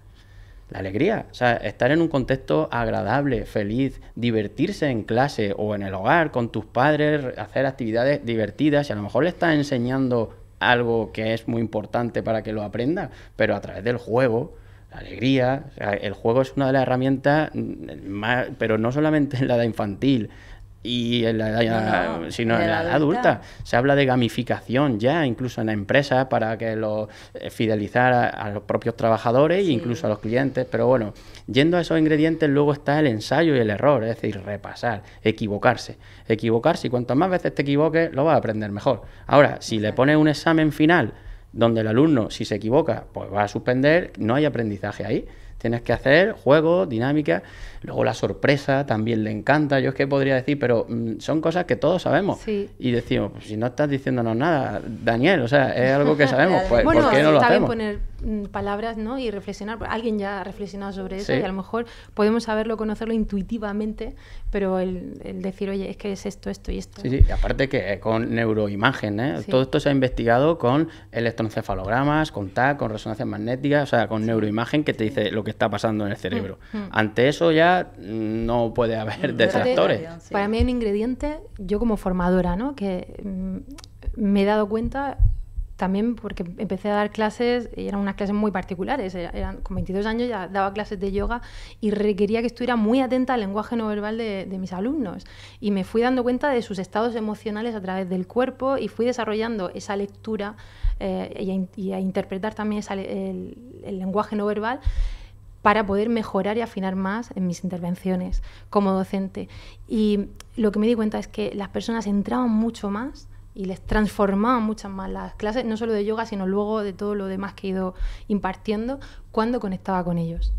La alegría, o sea, estar en un contexto agradable, feliz, divertirse en clase o en el hogar con tus padres, hacer actividades divertidas y a lo mejor le estás enseñando algo que es muy importante para que lo aprenda, pero a través del juego, la alegría, el juego es una de las herramientas mm, más, pero no solamente en la de infantil, y en la edad, sino en la adulta. Se habla de gamificación ya, incluso en la empresa, para que lo eh, fidelizar a, los propios trabajadores e incluso a los clientes. Pero bueno, yendo a esos ingredientes, luego está el ensayo y el error, es decir, repasar, equivocarse. Equivocarse, y cuantas más veces te equivoques, lo vas a aprender mejor. Ahora, si le pones un examen final donde el alumno, si se equivoca, pues va a suspender, no hay aprendizaje ahí. Tienes que hacer juegos, dinámicas. Luego la sorpresa también le encanta. Yo es que podría decir, pero mm, son cosas que todos sabemos. Y decimos, pues, si no estás diciéndonos nada, Daniel, o sea, es algo que sabemos, pues, bueno, ¿por qué no lo está Bien poner mm, palabras ¿no? y reflexionar. Alguien ya ha reflexionado sobre eso y a lo mejor podemos saberlo, conocerlo intuitivamente, pero el, decir, oye, es que es esto, esto y esto. Sí, sí, aparte que con neuroimagen, ¿eh? todo esto se ha investigado con electroencefalogramas, con TAC, con resonancia magnética o sea, con neuroimagen que te dice lo que está pasando en el cerebro. Mm, Ante eso ya no puede haber detractores. Para mí un ingrediente, yo como formadora, que mm, me he dado cuenta también porque empecé a dar clases y eran unas clases muy particulares. Eran, con 22 años ya daba clases de yoga y requería que estuviera muy atenta al lenguaje no verbal de, mis alumnos. Y me fui dando cuenta de sus estados emocionales a través del cuerpo y fui desarrollando esa lectura eh, y, a, interpretar también el lenguaje no verbal para poder mejorar y afinar más en mis intervenciones como docente. Y lo que me di cuenta es que las personas entraban mucho más y les transformaban muchas más las clases, no solo de yoga, sino luego de todo lo demás que he ido impartiendo, cuando conectaba con ellos.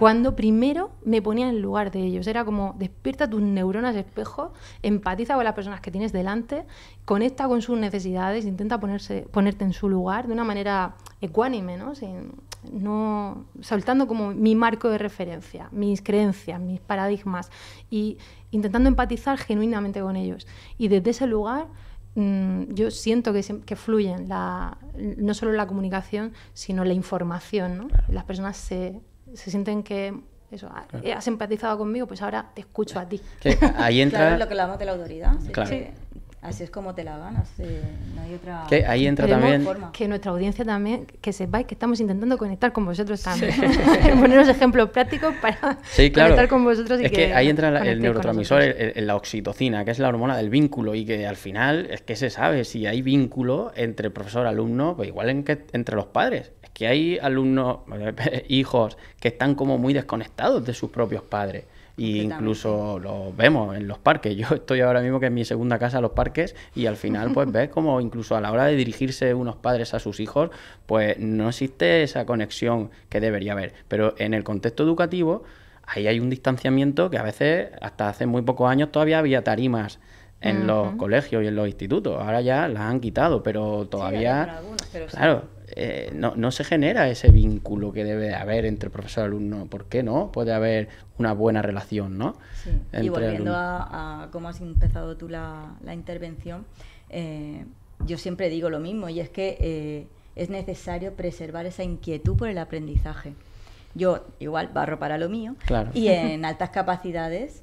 Cuando primero me ponía en el lugar de ellos. Era como despierta tus neuronas espejo, empatiza con las personas que tienes delante, conecta con sus necesidades, intenta ponerse, ponerte en su lugar de una manera ecuánime, ¿no? Sin, no soltando como mi marco de referencia, mis creencias, mis paradigmas y intentando empatizar genuinamente con ellos. Y desde ese lugar mm, yo siento que, fluyen no solo la comunicación, sino la información. Las personas se, sienten que ah, has empatizado conmigo, pues ahora te escucho a ti. ahí entra... lo que hablamos de la autoridad. Claro así es como te la ganas. Eh, no hay otra. Que ahí entra también. Que nuestra audiencia también, que sepáis que estamos intentando conectar con vosotros también. Poneros ejemplos prácticos para conectar con vosotros. Y es que, ahí entra el neurotransmisor, la oxitocina, que es la hormona del vínculo y que al final es que se sabe si hay vínculo entre profesor-alumno, pues igual que, entre los padres. Es que hay alumnos, hijos, que están como muy desconectados de sus propios padres y incluso lo vemos en los parques. Yo estoy ahora mismo que en mi segunda casa, los parques, y al final pues ves como incluso a la hora de dirigirse unos padres a sus hijos, pues no existe esa conexión que debería haber. Pero en el contexto educativo, ahí hay un distanciamiento que a veces, hasta hace muy pocos años, todavía había tarimas en los colegios y en los institutos. Ahora ya las han quitado, pero todavía... claro, eh, no, no, se genera ese vínculo que debe haber entre profesor y alumno. ¿Por qué no? Puede haber una buena relación, ¿no? y volviendo a, cómo has empezado tú la, intervención, eh, yo siempre digo lo mismo y es que eh, es necesario preservar esa inquietud por el aprendizaje. Yo igual barro para lo mío y en altas capacidades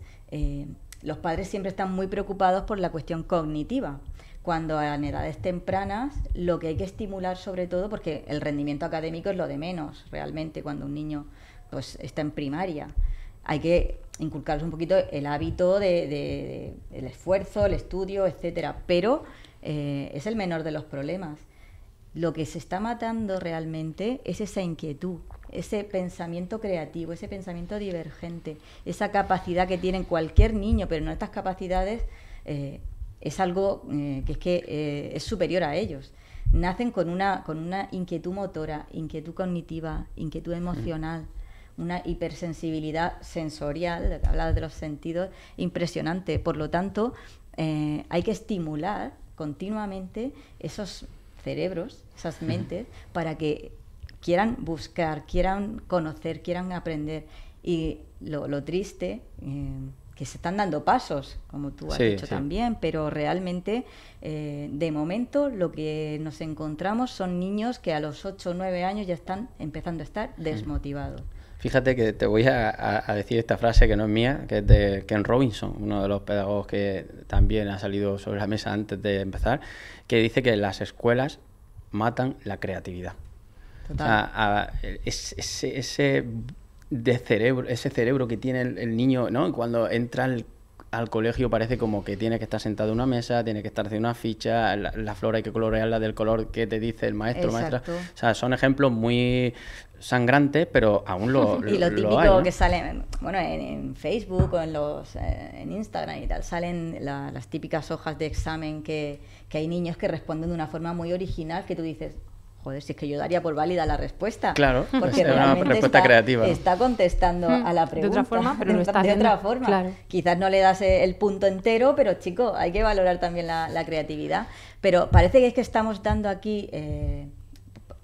los padres siempre están muy preocupados por la cuestión cognitiva cuando en edades tempranas lo que hay que estimular sobre todo, porque el rendimiento académico es lo de menos realmente cuando un niño pues, está en primaria, hay que inculcarles un poquito el hábito de, el esfuerzo, el estudio, etcétera, pero eh, es el menor de los problemas. Lo que se está matando realmente es esa inquietud, ese pensamiento creativo, ese pensamiento divergente, esa capacidad que tiene cualquier niño, pero no estas capacidades eh, es algo eh, que es que eh, es superior a ellos. Nacen con una, con una inquietud motora, inquietud cognitiva, inquietud emocional, una hipersensibilidad sensorial, habla de los sentidos, impresionante. Por lo tanto, eh, hay que estimular continuamente esos cerebros, esas mentes, para que quieran buscar, quieran conocer, quieran aprender. Y lo, triste, que se están dando pasos, como tú has dicho también, pero realmente eh, de momento lo que nos encontramos son niños que a los 8 o 9 años ya están empezando a estar desmotivados. Fíjate que te voy a, decir esta frase que no es mía, que es de Ken Robinson, uno de los pedagogos que también ha salido sobre la mesa antes de empezar, que dice que las escuelas matan la creatividad. Total. ese de cerebro, ese cerebro que tiene el, niño, ¿no? Cuando entra al, colegio parece como que tiene que estar sentado en una mesa, tiene que estar haciendo una ficha, la, flor hay que colorearla del color que te dice el maestro, maestra. O sea, son ejemplos muy sangrantes, pero aún lo, y lo típico que sale, bueno, en, Facebook o en los eh, en Instagram y tal, salen las típicas hojas de examen que, que hay niños que responden de una forma muy original que tú dices, Joder, si es que yo daría por válida la respuesta. Claro, porque es pues una respuesta está, creativa. Está contestando mm, a la pregunta. De otra forma, pero no está De otra forma. Quizás no le das eh, el punto entero, pero chico, hay que valorar también la, creatividad. Pero parece que es que estamos dando aquí. Eh,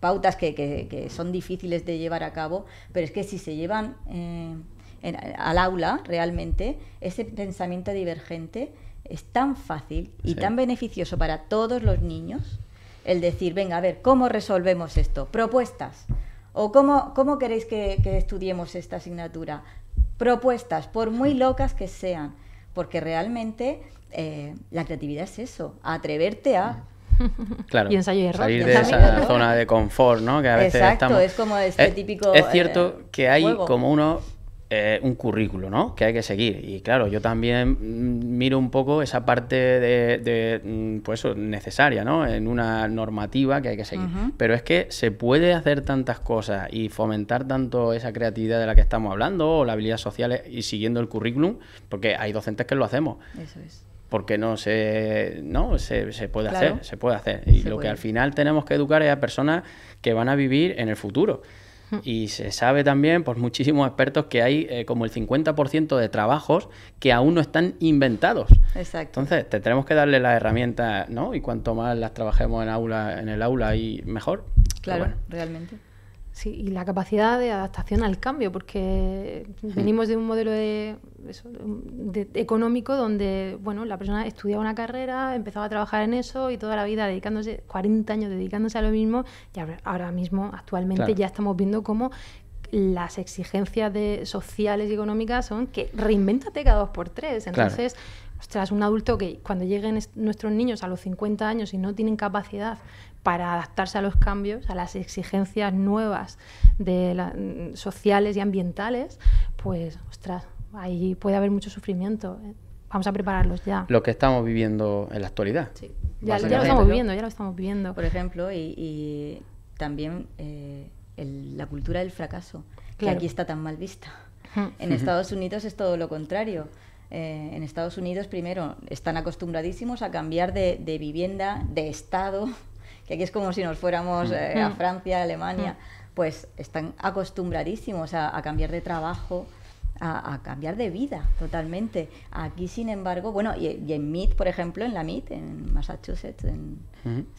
pautas que, son difíciles de llevar a cabo, pero es que si se llevan eh, al aula realmente, ese pensamiento divergente es tan fácil y tan beneficioso para todos los niños el decir, venga, a ver, ¿cómo resolvemos esto? Propuestas. ¿O cómo, cómo queréis que, estudiemos esta asignatura? Propuestas, por muy locas que sean, porque realmente eh, la creatividad es eso, atreverte a... Claro, Salir de esa zona de confort, ¿no? Que a veces es como este eh, típico... Es cierto eh, que hay como uno... Eh, un currículo, ¿no? Que hay que seguir. Y claro, yo también mm, miro un poco esa parte de, mm, pues, necesaria, ¿no? En una normativa que hay que seguir. Pero es que se puede hacer tantas cosas y fomentar tanto esa creatividad de la que estamos hablando o las habilidades sociales y siguiendo el currículum, porque hay docentes que lo hacemos. Eso es porque no se no se, puede hacer se puede hacer y lo que al final tenemos que educar es a personas que van a vivir en el futuro y se sabe también por muchísimos expertos que hay eh, como el 50% de trabajos que aún no están inventados. Exacto. Entonces, tenemos que darle las herramientas, ¿no? Y cuanto más las trabajemos en aula, en el aula y mejor. Claro, realmente y la capacidad de adaptación al cambio, porque hmm. venimos de un modelo de, económico donde bueno, la persona estudiaba una carrera, empezaba a trabajar en eso y toda la vida dedicándose, 40 años dedicándose a lo mismo, y ahora mismo, actualmente, ya estamos viendo cómo las exigencias sociales y económicas son que reinvéntate cada dos por tres. Entonces, un adulto que cuando lleguen nuestros niños a los 50 años y no tienen capacidad para adaptarse a los cambios, a las exigencias nuevas mm, sociales y ambientales, pues, ostras, ahí puede haber mucho sufrimiento. ¿eh? Vamos a prepararlos ya. Lo que estamos viviendo en la actualidad. Sí. Ya, lo estamos viviendo, ya lo estamos viviendo. Por ejemplo, y, también eh, la cultura del fracaso, que aquí está tan mal vista. En Estados Unidos es todo lo contrario. Eh, en Estados Unidos, primero, están acostumbradísimos a cambiar de vivienda, de estado, que aquí es como si nos fuéramos mm. eh, a mm. Francia, Alemania, mm. pues están acostumbradísimos a, cambiar de trabajo, a, cambiar de vida totalmente. Aquí, sin embargo, bueno, y, en MIT, por ejemplo, en la MIT, en Massachusetts,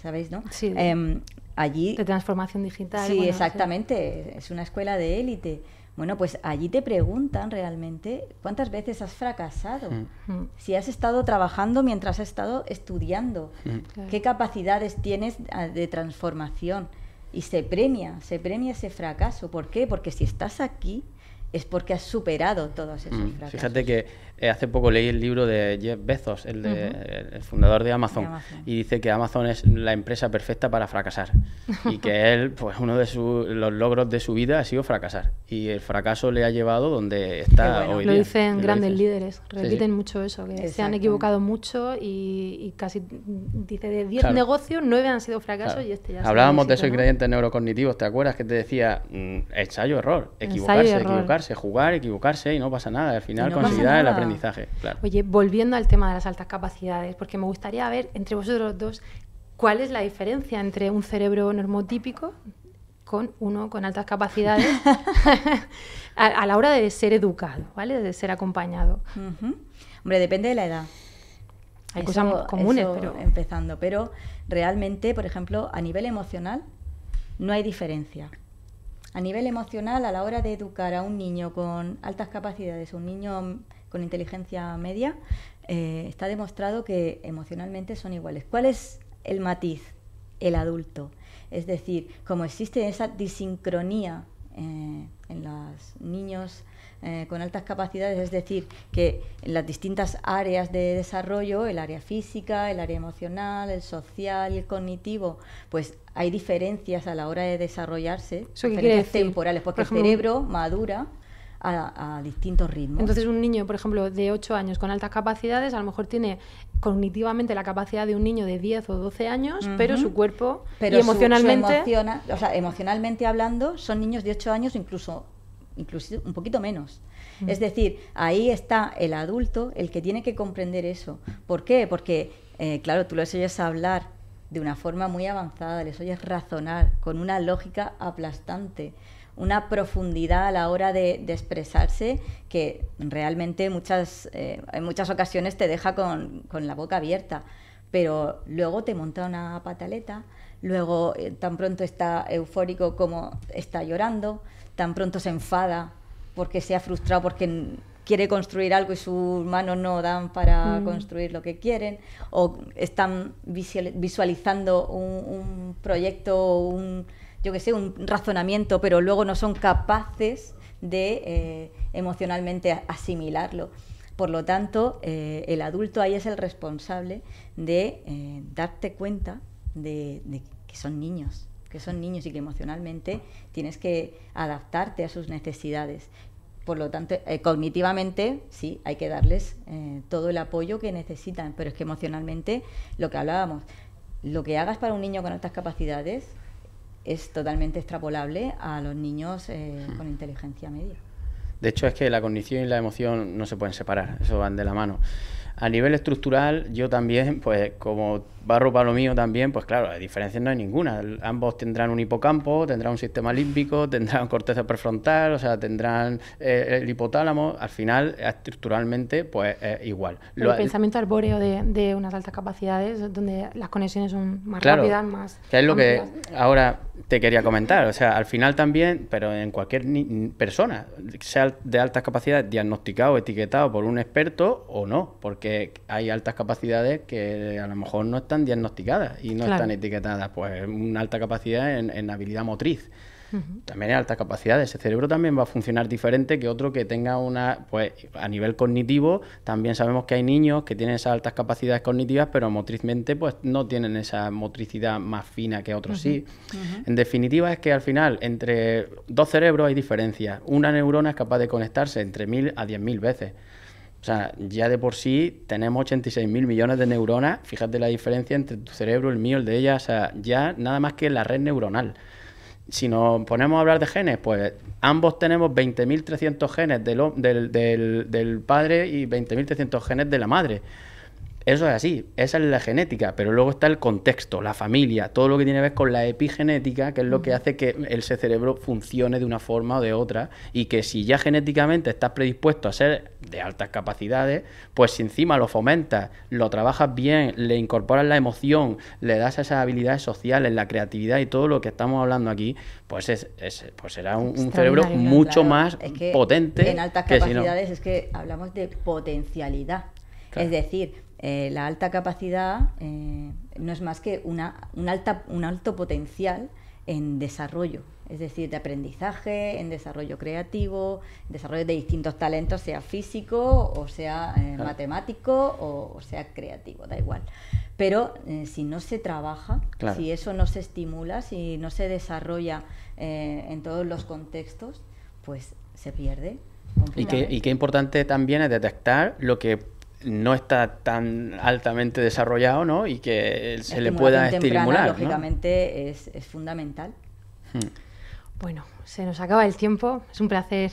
¿sabéis, no? Sí. Em, allí... De transformación digital. Sí, exactamente. Es una escuela de élite. Bueno, pues allí te preguntan realmente cuántas veces has fracasado, mm. Mm. si has estado trabajando mientras has estado estudiando, mm. qué capacidades tienes ah, de transformación. Y se premia, se premia ese fracaso. ¿Por qué? Porque si estás aquí es porque has superado todos esos fracasos. Fíjate que eh, hace poco leí el libro de Jeff Bezos, el, fundador de Amazon, y dice que Amazon es la empresa perfecta para fracasar y que él, pues uno de los logros de su vida ha sido fracasar y el fracaso le ha llevado donde está hoy Lo dicen grandes líderes, repiten mucho eso, que se han equivocado mucho y, casi, dice, de 10 negocios, 9 han sido fracasos y este ya Hablábamos de esos ingredientes neurocognitivos, ¿te acuerdas que te decía mm, ensayo, error, equivocarse, equivocarse, jugar, equivocarse y no pasa nada, al final no el aprendizaje Oye, volviendo al tema de las altas capacidades, porque me gustaría ver entre vosotros dos cuál es la diferencia entre un cerebro normotípico con uno con altas capacidades a, la hora de ser educado, ¿vale? De ser acompañado. Hombre, depende de la edad. Hay cosas comunes, pero... Empezando, pero realmente, por ejemplo, a nivel emocional no hay diferencia. A nivel emocional, a la hora de educar a un niño con altas capacidades, un niño con inteligencia media, eh, está demostrado que emocionalmente son iguales. ¿Cuál es el matiz? El adulto. Es decir, como existe esa disincronía eh, en los niños eh, con altas capacidades, es decir, que en las distintas áreas de desarrollo, el área física, el área emocional, el social, el cognitivo, pues hay diferencias a la hora de desarrollarse, diferencias temporales, porque el cerebro madura a, distintos ritmos. Entonces, un niño, por ejemplo, de 8 años con altas capacidades, a lo mejor tiene cognitivamente la capacidad de un niño de 10 o 12 años, pero su cuerpo y emocionalmente. emocionalmente hablando, son niños de 8 años, incluso, incluso un poquito menos. Es decir, ahí está el adulto, el que tiene que comprender eso. ¿Por qué? Porque, eh, claro, tú les oyes hablar de una forma muy avanzada, les oyes razonar con una lógica aplastante una profundidad a la hora de, expresarse que realmente muchas, eh, en muchas ocasiones te deja con, la boca abierta. Pero luego te monta una pataleta, luego eh, tan pronto está eufórico como está llorando, tan pronto se enfada porque se ha frustrado, porque quiere construir algo y sus manos no dan para mm. construir lo que quieren, o están visualizando un, un proyecto, un, yo que sé, un razonamiento, pero luego no son capaces de eh, emocionalmente asimilarlo. Por lo tanto, eh, el adulto ahí es el responsable de eh, darte cuenta de, de, que son niños, que son niños y que emocionalmente tienes que adaptarte a sus necesidades. Por lo tanto, cognitivamente sí, hay que darles todo el apoyo que necesitan, pero es que emocionalmente, lo que hablábamos, lo que hagas para un niño con estas capacidades es totalmente extrapolable a los niños eh, hmm. con inteligencia media. De hecho, es que la cognición y la emoción no se pueden separar, eso van de la mano. A nivel estructural, yo también, pues como Barro para lo mío también, pues claro, la diferencia no hay ninguna. Ambos tendrán un hipocampo, tendrán un sistema límbico, tendrán corteza prefrontal, o sea, tendrán eh, el hipotálamo. Al final, estructuralmente, pues es igual. el pensamiento arbóreo de, unas altas capacidades, donde las conexiones son más rápidas, más. Que es lo que ahora te quería comentar. O sea, al final también, pero en cualquier persona, sea de altas capacidades, diagnosticado, etiquetado por un experto o no, porque hay altas capacidades que a lo mejor no están diagnosticadas y no están etiquetadas. Pues una alta capacidad en, habilidad motriz. También hay altas capacidades. ...ese cerebro también va a funcionar diferente que otro que tenga una, pues a nivel cognitivo, también sabemos que hay niños que tienen esas altas capacidades cognitivas, pero motrizmente pues no tienen esa motricidad más fina que otros sí. En definitiva es que al final entre dos cerebros hay diferencias. Una neurona es capaz de conectarse entre mil a diez mil veces. O sea, ya de por sí tenemos 86.000 millones de neuronas. Fíjate la diferencia entre tu cerebro, el mío, el de ella. O sea, ya nada más que la red neuronal. Si nos ponemos a hablar de genes, pues ambos tenemos 20.300 genes del, del, del, del padre y 20.300 genes de la madre. Eso es así, esa es la genética, pero luego está el contexto, la familia, todo lo que tiene que ver con la epigenética, que es lo que hace que ese cerebro funcione de una forma o de otra, y que si ya genéticamente estás predispuesto a ser de altas capacidades, pues si encima lo fomentas, lo trabajas bien, le incorporas la emoción, le das esas habilidades sociales, la creatividad y todo lo que estamos hablando aquí, pues, es, pues será un, cerebro mucho más potente. En altas capacidades es que hablamos de potencialidad. Es decir, eh, la alta capacidad eh, no es más que una, un, alta, un alto potencial en desarrollo, es decir, de aprendizaje, en desarrollo creativo, desarrollo de distintos talentos, sea físico o sea eh, matemático o, sea creativo, da igual. Pero si no se trabaja, si eso no se estimula, si no se desarrolla en todos los contextos, pues se pierde. Y qué, y qué importante también es detectar lo que no está tan altamente desarrollado, ¿no? Y que se le pueda estimular. Lógicamente es, es fundamental. Hmm. Bueno, se nos acaba el tiempo. Es un placer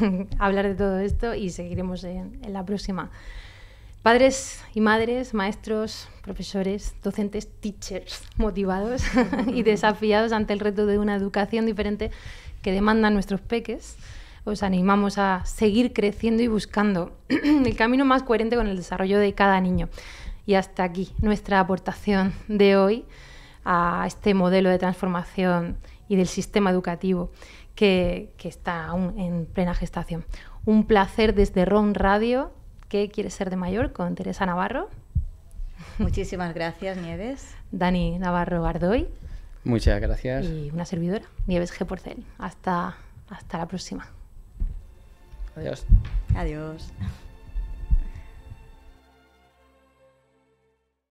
hablar de todo esto y seguiremos en, la próxima. Padres y madres, maestros, profesores, docentes, teachers motivados y desafiados ante el reto de una educación diferente que demandan nuestros peques os animamos a seguir creciendo y buscando el camino más coherente con el desarrollo de cada niño. Y hasta aquí nuestra aportación de hoy a este modelo de transformación y del sistema educativo que, que está aún en plena gestación. Un placer desde RON Radio. ¿Qué quieres ser de mayor? con Teresa Navarro. Muchísimas gracias, Nieves. Dani Navarro Gardoy. Muchas gracias. Y una servidora, Nieves G. Porcel. Hasta, hasta la próxima. Adiós. Adiós.